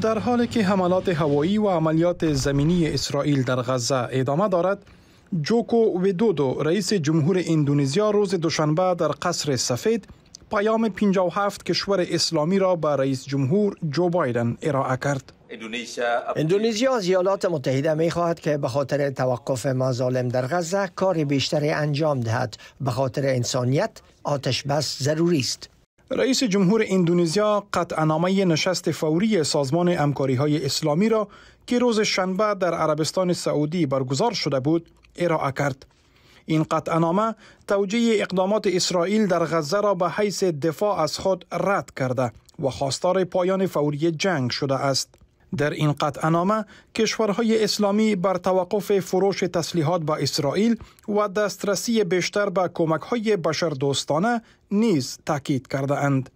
در حالی که حملات هوایی و عملیات زمینی اسرائیل در غزه ادامه دارد جوکو ویدودو رئیس جمهور اندونزیا روز دوشنبه در قصر سفید پیام 57 کشور اسلامی را به رئیس جمهور جو بایدن ارائه کرد. اندونزیا از ایالات متحده می خواهد که به خاطر توقف مظالم در غزه کار بیشتری انجام دهد. به خاطر انسانیت آتش بس ضروری است. رئیس جمهور اندونزیا قطعنامه نشست فوری سازمان امکاری های اسلامی را که روز شنبه در عربستان سعودی برگزار شده بود ارائه کرد. این قطعنامه توجیه اقدامات اسرائیل در غزه را به حیث دفاع از خود رد کرده و خواستار پایان فوری جنگ شده است. در این قطعنامه کشورهای اسلامی بر توقف فروش تسلیحات به اسرائیل و دسترسی بیشتر به کمکهای بشردوستانه نیز تاکید کرده اند.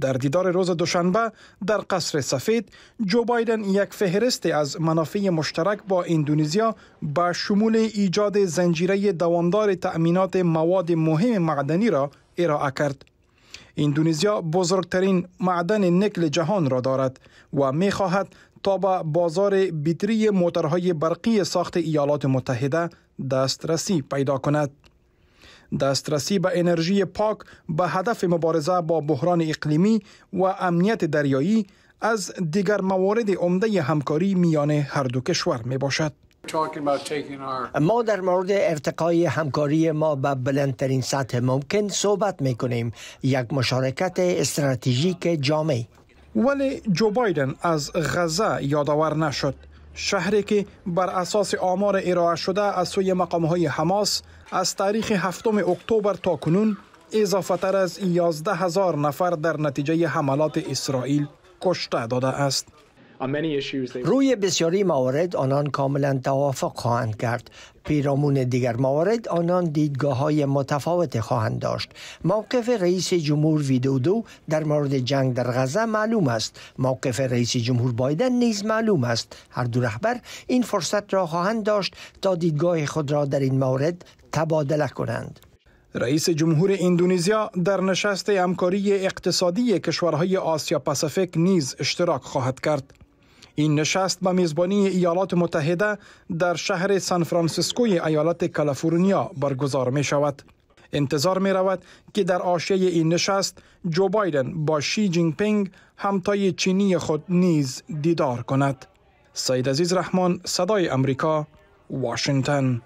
در دیدار روز دوشنبه در قصر سفید جو بایدن یک فهرست از منافع مشترک با اندونزیا با شمول ایجاد زنجیره دواندار تأمینات مواد مهم معدنی را ارائه کرد. ایندونزیا بزرگترین معدن نکل جهان را دارد و می خواهد تا به با بازار بیتری موترهای برقی ساخت ایالات متحده دسترسی پیدا کند. دسترسی به انرژی پاک به هدف مبارزه با بحران اقلیمی و امنیت دریایی از دیگر موارد عمده همکاری میان هر دو کشور می باشد. ما در مورد ارتقای همکاری ما به بلندترین سطح ممکن صحبت می کنیم یک مشارکت استراتژیک جامع. ولی جو بایدن از غزه یادآور نشد شهری که بر اساس آمار ارائه شده از سوی مقام های حماس از تاریخ هفتم اکتبر تا کنون اضافه تر از 11 هزار نفر در نتیجه حملات اسرائیل کشته داده است. روی بسیاری موارد آنان کاملا توافق خواهند کرد پیرامون دیگر موارد آنان دیدگاه های متفاوت خواهند داشت موقف رئیس جمهور دو در مورد جنگ در غزه معلوم است موقف رئیس جمهور بایدن نیز معلوم است هر دو رهبر این فرصت را خواهند داشت تا دیدگاه خود را در این مورد تبادله کنند رئیس جمهور اندونزیا در نشست همکاری اقتصادی کشورهای آسیا پاسیفیک نیز اشتراک خواهد کرد این نشست با میزبانی ایالات متحده در شهر فرانسیسکوی ایالت کالیفرنیا برگزار می شود. انتظار می رود که در آشه این نشست جو بایدن با شی جینگ پینگ همتای چینی خود نیز دیدار کند. سید عزیز رحمان صدای امریکا واشنگتن